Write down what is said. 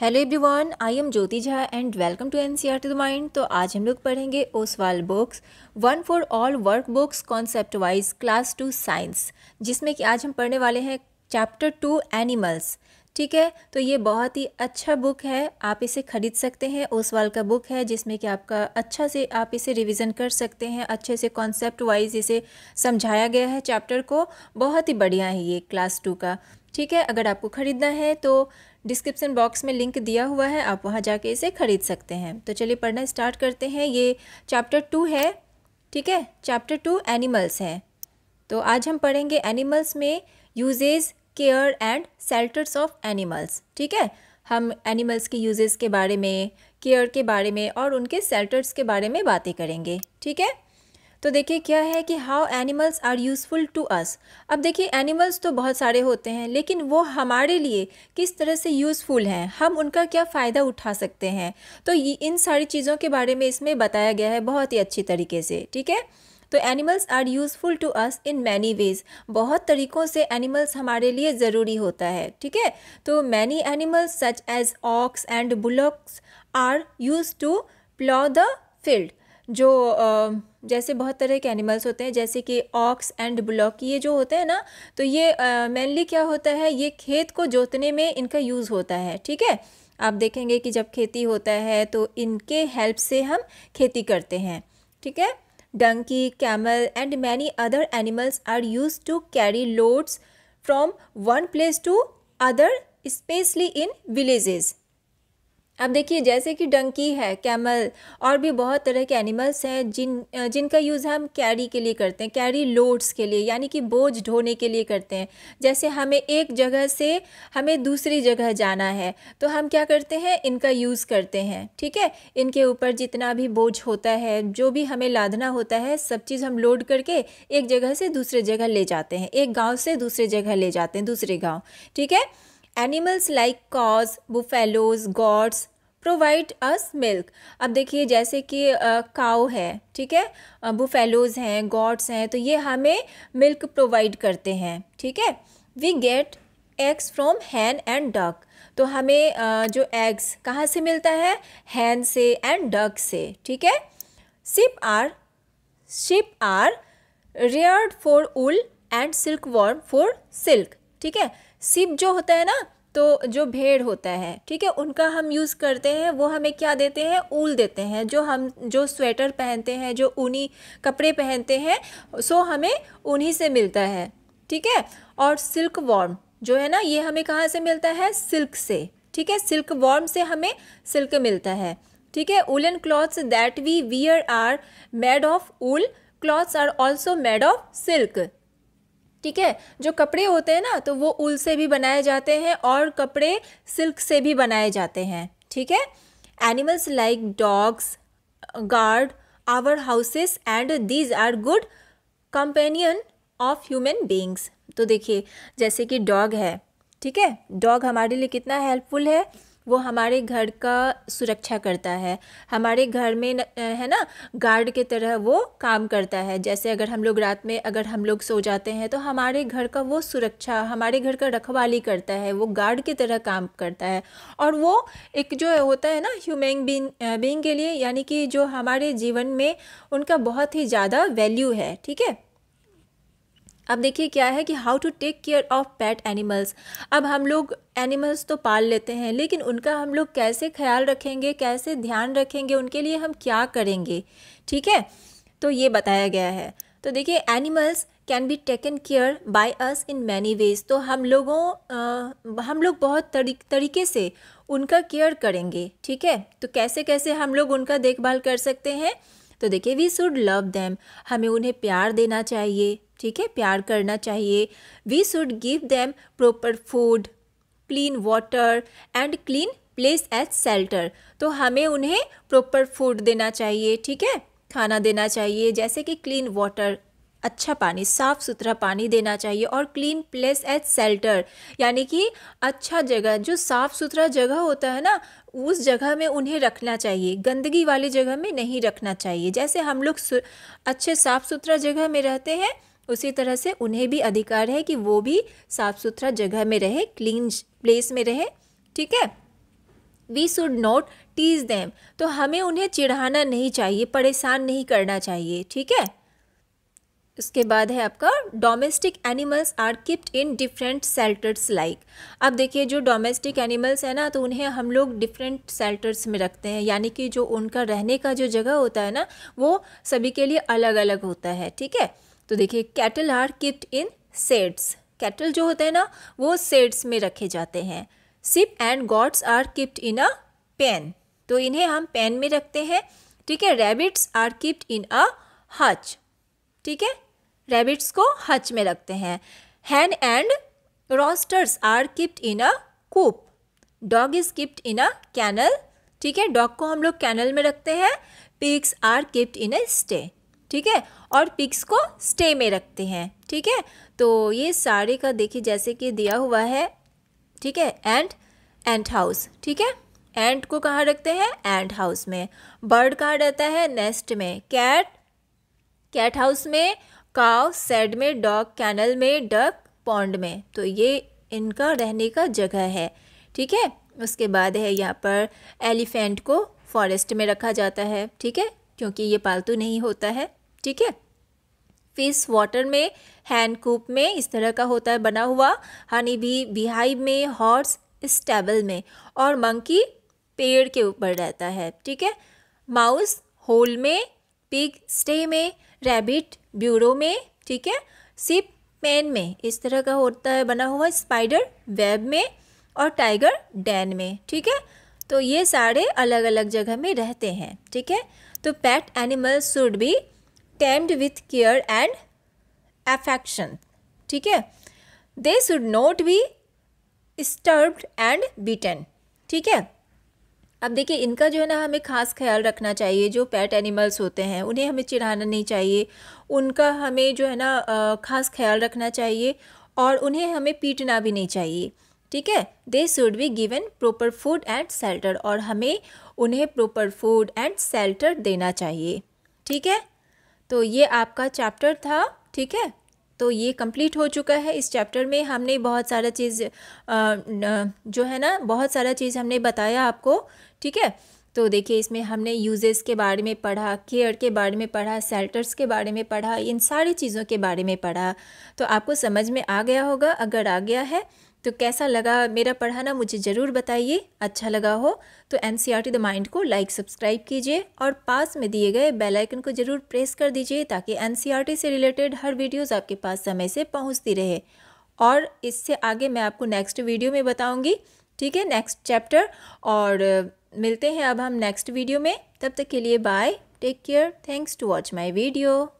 hello everyone I am Jyoti Jha and welcome to N C R to the mind तो आज हम लोग पढ़ेंगे Oswal books one for all work books concept wise class two science जिसमें कि आज हम पढ़ने वाले हैं चैप्टर टू एनिमल्स ठीक है तो ये बहुत ही अच्छा बुक है आप इसे ख़रीद सकते हैं ओसवाल का बुक है जिसमें कि आपका अच्छा से आप इसे रिवीजन कर सकते हैं अच्छे से कॉन्सेप्ट वाइज इसे समझाया गया है चैप्टर को बहुत ही बढ़िया है ये क्लास टू का ठीक है अगर आपको ख़रीदना है तो डिस्क्रिप्सन बॉक्स में लिंक दिया हुआ है आप वहाँ जाके इसे ख़रीद सकते हैं तो चलिए पढ़ना स्टार्ट करते हैं ये चैप्टर टू है ठीक है चैप्टर टू एनिमल्स है तो आज हम पढ़ेंगे एनिमल्स में uses care and shelters of animals ठीक है हम एनिमल्स के यूजेस के बारे में केयर के बारे में और उनके सेल्टर्स के बारे में बातें करेंगे ठीक है तो देखिए क्या है कि how animals are useful to us अब देखिए एनिमल्स तो बहुत सारे होते हैं लेकिन वो हमारे लिए किस तरह से यूज़फुल हैं हम उनका क्या फ़ायदा उठा सकते हैं तो इन सारी चीज़ों के बारे में इसमें बताया गया है बहुत ही अच्छी तरीके से ठीक है तो animals are useful to us in many ways बहुत तरीक़ों से एनिमल्स हमारे लिए ज़रूरी होता है ठीक है तो many animals such as ox and bullocks are use to plough the field जो जैसे बहुत तरह के एनिमल्स होते हैं जैसे कि ऑक्स एंड ब्लॉक ये जो होते हैं ना तो ये मेनली क्या होता है ये खेत को जोतने में इनका यूज़ होता है ठीक है आप देखेंगे कि जब खेती होता है तो इनके हेल्प से हम खेती करते हैं ठीक है donkey camel and many other animals are use to carry loads from one place to other specially in villages अब देखिए जैसे कि डंकी है कैमल और भी बहुत तरह के एनिमल्स हैं जिन जिनका यूज़ हम कैरी के लिए करते हैं कैरी लोड्स के लिए यानी कि बोझ ढोने के लिए करते हैं जैसे हमें एक जगह से हमें दूसरी जगह जाना है तो हम क्या करते हैं इनका यूज़ करते हैं ठीक है इनके ऊपर जितना भी बोझ होता है जो भी हमें लादना होता है सब चीज़ हम लोड करके एक जगह से दूसरे जगह ले जाते हैं एक गाँव से दूसरे जगह ले जाते हैं दूसरे गाँव ठीक है animals like cows buffaloes goats provide us milk अब देखिए जैसे कि काउ uh, है ठीक है बुफेलोज हैं गॉड्स हैं तो ये हमें मिल्क प्रोवाइड करते हैं ठीक है we get eggs from hen and duck तो हमें uh, जो एग्स कहाँ से मिलता है हैन से एंड डक से ठीक है sheep are sheep are reared for wool and silk worm for silk ठीक है सिप जो होता है ना तो जो भेड़ होता है ठीक है उनका हम यूज़ करते हैं वो हमें क्या देते हैं ऊल देते हैं जो हम जो स्वेटर पहनते हैं जो ऊनी कपड़े पहनते हैं सो हमें उन्हीं से मिलता है ठीक है और सिल्क वॉर्म जो है ना ये हमें कहाँ से मिलता है सिल्क से ठीक है सिल्क वॉर्म से हमें सिल्क मिलता है ठीक है woollen clothes that we wear are made of wool clothes are also made of silk ठीक है जो कपड़े होते हैं ना तो वो उल से भी बनाए जाते हैं और कपड़े सिल्क से भी बनाए जाते हैं ठीक है animals like dogs guard our houses and these are good companion of human beings तो देखिए जैसे कि डॉग है ठीक है डॉग हमारे लिए कितना हेल्पफुल है वो हमारे घर का सुरक्षा करता है हमारे घर में न, है ना गार्ड के तरह वो काम करता है जैसे अगर हम लोग रात में अगर हम लोग सो जाते हैं तो हमारे घर का वो सुरक्षा हमारे घर का रखवाली करता है वो गार्ड की तरह काम करता है और वो एक जो होता है ना ह्यूमन बींग बींग के लिए यानी कि जो हमारे जीवन में उनका बहुत ही ज़्यादा वैल्यू है ठीक है अब देखिए क्या है कि how to take care of pet animals अब हम लोग एनिमल्स तो पाल लेते हैं लेकिन उनका हम लोग कैसे ख्याल रखेंगे कैसे ध्यान रखेंगे उनके लिए हम क्या करेंगे ठीक है तो ये बताया गया है तो देखिए animals can be taken care by us in many ways तो हम लोगों आ, हम लोग बहुत तरी, तरीके से उनका केयर करेंगे ठीक है तो कैसे कैसे हम लोग उनका देखभाल कर सकते हैं तो देखिए वी शुड लव दैम हमें उन्हें प्यार देना चाहिए ठीक है प्यार करना चाहिए we should give them proper food clean water and clean place as shelter तो हमें उन्हें प्रॉपर फूड देना चाहिए ठीक है खाना देना चाहिए जैसे कि क्लीन वाटर अच्छा पानी साफ़ सुथरा पानी देना चाहिए और क्लीन प्लेस एज सेल्टर यानी कि अच्छा जगह जो साफ़ सुथरा जगह होता है ना उस जगह में उन्हें रखना चाहिए गंदगी वाली जगह में नहीं रखना चाहिए जैसे हम लोग अच्छे साफ़ सुथरा जगह में रहते हैं उसी तरह से उन्हें भी अधिकार है कि वो भी साफ़ सुथरा जगह में रहे क्लीन प्लेस में रहे ठीक है we should not tease them तो हमें उन्हें चिढ़ाना नहीं चाहिए परेशान नहीं करना चाहिए ठीक है उसके बाद है आपका domestic animals are kept in different shelters like अब देखिए जो डोमेस्टिक एनिमल्स है ना तो उन्हें हम लोग डिफरेंट सेल्टर्स में रखते हैं यानी कि जो उनका रहने का जो जगह होता है ना वो सभी के लिए अलग अलग होता है ठीक है तो देखिए cattle are kept in sheds cattle जो होते हैं ना वो सेट्स में रखे जाते हैं sheep and goats are kept in a pen तो इन्हें हम पेन में रखते हैं ठीक है rabbits are kept in a hutch ठीक है रैबिट्स को हच में रखते हैं hen and roosters are kept in a coop dog is kept in a kennel ठीक है डॉग को हम लोग कैनल में रखते हैं pigs are kept in a sty ठीक है और पिक्स को स्टे में रखते हैं ठीक है तो ये सारे का देखिए जैसे कि दिया हुआ है ठीक है एंड एंड हाउस ठीक है एंट को कहाँ रखते हैं एंड हाउस में बर्ड कहाँ रहता है नेस्ट में कैट कैट हाउस में काव सेड में डॉग कैनल में डक पॉन्ड में तो ये इनका रहने का जगह है ठीक है उसके बाद है यहाँ पर एलिफेंट को फॉरेस्ट में रखा जाता है ठीक है क्योंकि ये पालतू नहीं होता है ठीक है फिश वाटर में हैंड कूप में इस तरह का होता है बना हुआ हनी भी बिहाइव में हॉर्स स्टेबल में और मंकी पेड़ के ऊपर रहता है ठीक है माउस होल में पिग स्टे में रैबिट ब्यूरो में ठीक है सिप पेन में इस तरह का होता है बना हुआ स्पाइडर वेब में और टाइगर डैन में ठीक है तो ये सारे अलग अलग जगह में रहते हैं ठीक है तो pet animal should be tamed with care and affection ठीक है they should not be disturbed and beaten ठीक है अब देखिए इनका जो है ना हमें खास ख्याल रखना चाहिए जो पेट एनिमल्स होते हैं उन्हें हमें चिढ़ाना नहीं चाहिए उनका हमें जो है ना खास ख्याल रखना चाहिए और उन्हें हमें पीटना भी नहीं चाहिए ठीक है they should be given proper food and shelter और हमें उन्हें प्रॉपर फूड एंड सेल्टर देना चाहिए ठीक है तो ये आपका चैप्टर था ठीक है तो ये कंप्लीट हो चुका है इस चैप्टर में हमने बहुत सारा चीज़ जो है ना बहुत सारा चीज़ हमने बताया आपको ठीक है तो देखिए इसमें हमने यूजेस के बारे में पढ़ा केयर के बारे में पढ़ा सेल्टर्स के बारे में पढ़ा इन सारी चीज़ों के बारे में पढ़ा तो आपको समझ में आ गया होगा अगर आ गया है तो कैसा लगा मेरा पढ़ाना मुझे ज़रूर बताइए अच्छा लगा हो तो N C R T the mind को लाइक सब्सक्राइब कीजिए और पास में दिए गए बेल आइकन को ज़रूर प्रेस कर दीजिए ताकि एन सी आर टी से रिलेटेड हर वीडियोज़ आपके पास समय से पहुँचती रहे और इससे आगे मैं आपको नेक्स्ट वीडियो में बताऊँगी ठीक है नेक्स्ट चैप्टर और मिलते हैं अब हम नेक्स्ट वीडियो में तब तक के लिए bye take care thanks to watch my video